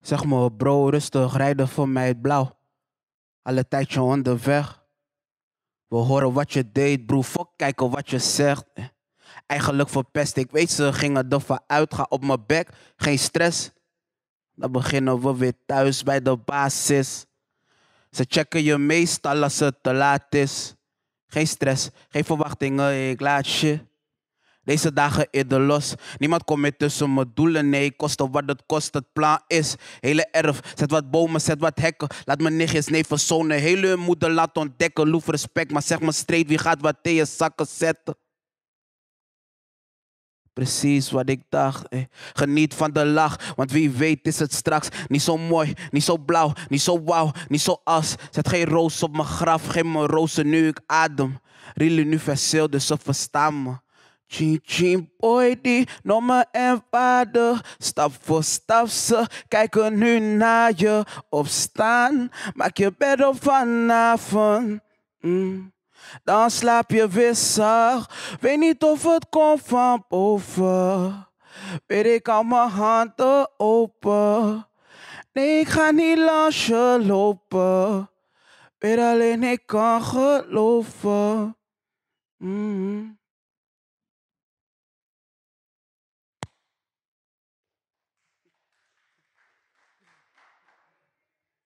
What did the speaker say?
Zeg me, bro, rustig, rijden voor mij het blauw. Alle tijdje onderweg. We horen wat je deed, bro. fuck kijken wat je zegt. Eigenlijk verpest, ik weet ze gingen ervan uit. op mijn bek, geen stress. Dan beginnen we weer thuis bij de basis. Ze checken je meestal als het te laat is. Geen stress, geen verwachtingen, ik laat je. Deze dagen de los. Niemand komt meer tussen mijn doelen. Nee, koste wat het kost. Het plan is. Hele erf. Zet wat bomen, zet wat hekken. Laat mijn nichtjes, neven, zonen. Hele moeder laat ontdekken. Loef respect, maar zeg maar straight. Wie gaat wat je zakken zetten? Precies wat ik dacht. Eh. Geniet van de lach, want wie weet is het straks niet zo mooi, niet zo blauw, niet zo wauw, niet zo as. Zet geen roos op mijn graf, geen mijn rozen nu ik adem. nu universeel, dus ze verstaan me. Chin chin die nommer en vader. Stap voor stap, ze kijken nu naar je opstaan. Maak je bed op vanavond. Mm. Dan slaap je zacht. Weet niet of het komt van boven. Weet ik al mijn handen open. Nee, ik ga niet langs je lopen. Weet alleen ik kan geloven. Mm.